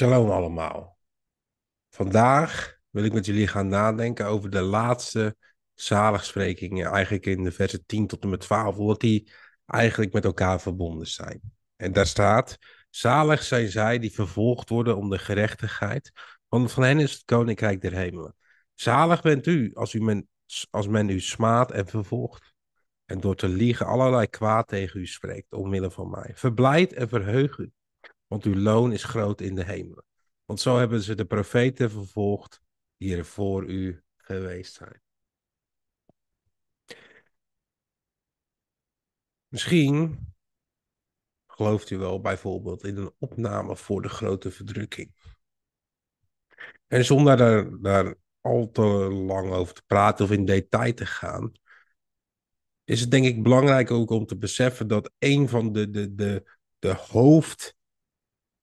Shalom allemaal. Vandaag wil ik met jullie gaan nadenken over de laatste zaligsprekingen, eigenlijk in de versen 10 tot en met 12, omdat die eigenlijk met elkaar verbonden zijn. En daar staat, zalig zijn zij die vervolgd worden om de gerechtigheid, want van hen is het koninkrijk der hemelen. Zalig bent u als, u men, als men u smaadt en vervolgt, en door te liegen allerlei kwaad tegen u spreekt, omwille van mij. Verblijd en verheug u want uw loon is groot in de hemelen. Want zo hebben ze de profeten vervolgd die er voor u geweest zijn. Misschien gelooft u wel bijvoorbeeld in een opname voor de grote verdrukking. En zonder daar, daar al te lang over te praten of in detail te gaan, is het denk ik belangrijk ook om te beseffen dat een van de, de, de, de hoofd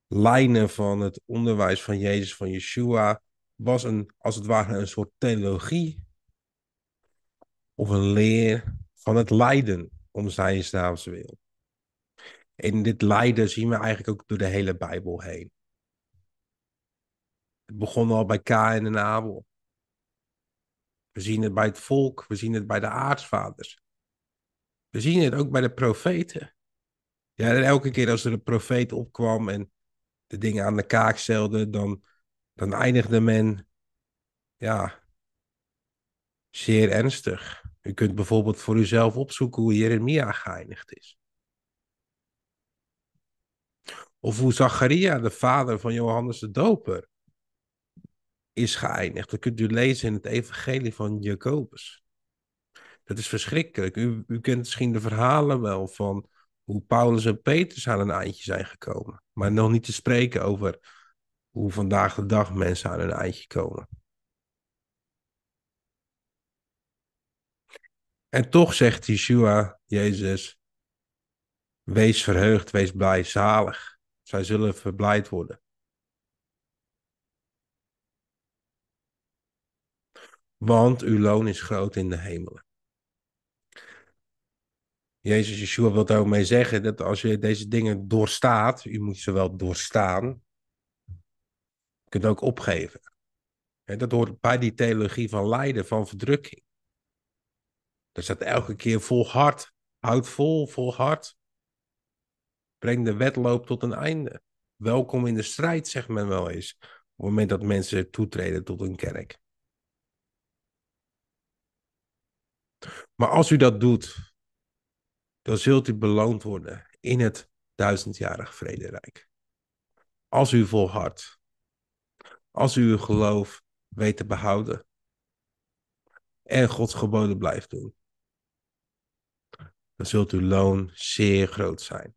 lijnen van het onderwijs van Jezus, van Yeshua, was een, als het ware een soort theologie of een leer van het lijden om zijn naams wil. En dit lijden zien we eigenlijk ook door de hele Bijbel heen. Het begon al bij Kain en Abel. We zien het bij het volk, we zien het bij de aartsvaders. We zien het ook bij de profeten. Ja, elke keer als er een profeet opkwam en de dingen aan de kaak stelde, dan, dan eindigde men ja, zeer ernstig. U kunt bijvoorbeeld voor uzelf opzoeken hoe Jeremia geëindigd is. Of hoe Zacharia, de vader van Johannes de Doper, is geëindigd. Dat kunt u lezen in het Evangelie van Jacobus. Dat is verschrikkelijk. U, u kent misschien de verhalen wel van hoe Paulus en Petrus aan een eindje zijn gekomen. Maar nog niet te spreken over hoe vandaag de dag mensen aan een eindje komen. En toch zegt Yeshua, Jezus, wees verheugd, wees blij, zalig. Zij zullen verblijd worden. Want uw loon is groot in de hemelen. Jezus Yeshua wil mee zeggen dat als je deze dingen doorstaat, u moet ze wel doorstaan, je kunt ook opgeven. En dat hoort bij die theologie van lijden, van verdrukking. Dat staat elke keer vol hart. houd vol, vol hart. Breng de wedloop tot een einde. Welkom in de strijd, zegt men wel eens, op het moment dat mensen toetreden tot een kerk. Maar als u dat doet, dan zult u beloond worden in het duizendjarig vrederijk. Als u volhardt, als u uw geloof weet te behouden en Gods geboden blijft doen, dan zult uw loon zeer groot zijn.